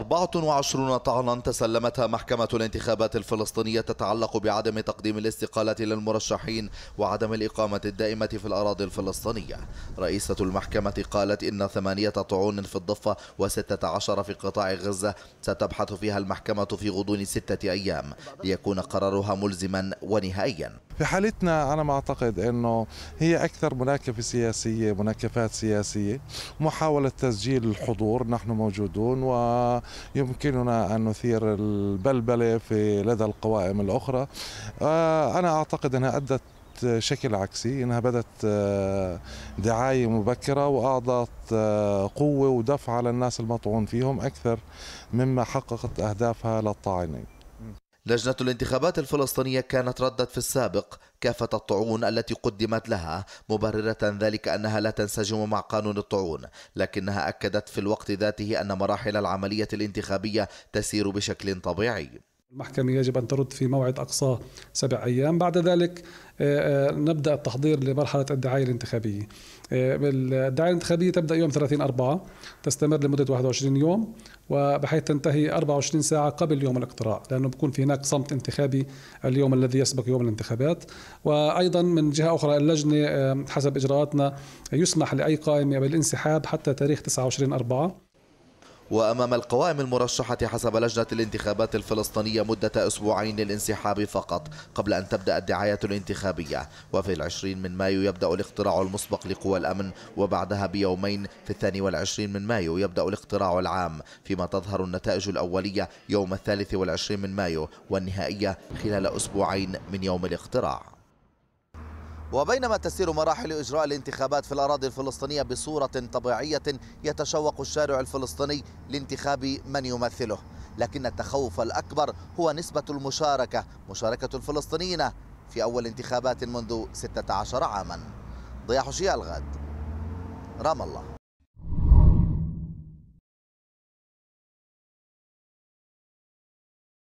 24 طعنا تسلمتها محكمة الانتخابات الفلسطينية تتعلق بعدم تقديم الاستقالة للمرشحين وعدم الإقامة الدائمة في الأراضي الفلسطينية رئيسة المحكمة قالت إن ثمانية طعون في الضفة و16 في قطاع غزة ستبحث فيها المحكمة في غضون ستة أيام ليكون قرارها ملزما ونهائيا في حالتنا أنا ما أعتقد أنه هي أكثر مناكفة سياسية مناكفات سياسية محاولة تسجيل الحضور نحن موجودون ويمكننا أن نثير البلبلة في لدى القوائم الأخرى آه، أنا أعتقد أنها أدت شكل عكسي انها بدت آه، دعايه مبكره واعطت آه، قوه ودفعه للناس المطعون فيهم اكثر مما حققت اهدافها للطاعنين لجنة الانتخابات الفلسطينية كانت ردت في السابق كافة الطعون التي قدمت لها مبررة ذلك أنها لا تنسجم مع قانون الطعون لكنها أكدت في الوقت ذاته أن مراحل العملية الانتخابية تسير بشكل طبيعي المحكمة يجب أن ترد في موعد أقصى سبع أيام بعد ذلك آه، آه، نبدأ التحضير لمرحلة الدعاية الانتخابية آه، الدعاية الانتخابية تبدأ يوم 30 أربعة تستمر لمدة 21 يوم وبحيث تنتهي 24 ساعة قبل يوم الاقتراع لأنه بكون في هناك صمت انتخابي اليوم الذي يسبق يوم الانتخابات وأيضا من جهة أخرى اللجنة حسب إجراءاتنا يسمح لأي قائمة بالانسحاب حتى تاريخ 29 أربعة وأمام القوائم المرشحة حسب لجنة الانتخابات الفلسطينية مدة أسبوعين للانسحاب فقط قبل أن تبدأ الدعاية الانتخابية وفي العشرين من مايو يبدأ الاقتراع المسبق لقوى الأمن وبعدها بيومين في الثاني والعشرين من مايو يبدأ الاقتراع العام فيما تظهر النتائج الأولية يوم الثالث والعشرين من مايو والنهائية خلال أسبوعين من يوم الاقتراع وبينما تسير مراحل إجراء الانتخابات في الأراضي الفلسطينية بصورة طبيعية يتشوق الشارع الفلسطيني لانتخاب من يمثله لكن التخوف الأكبر هو نسبة المشاركة مشاركة الفلسطينيين في أول انتخابات منذ 16 عاما ضياح شيال الغد رام الله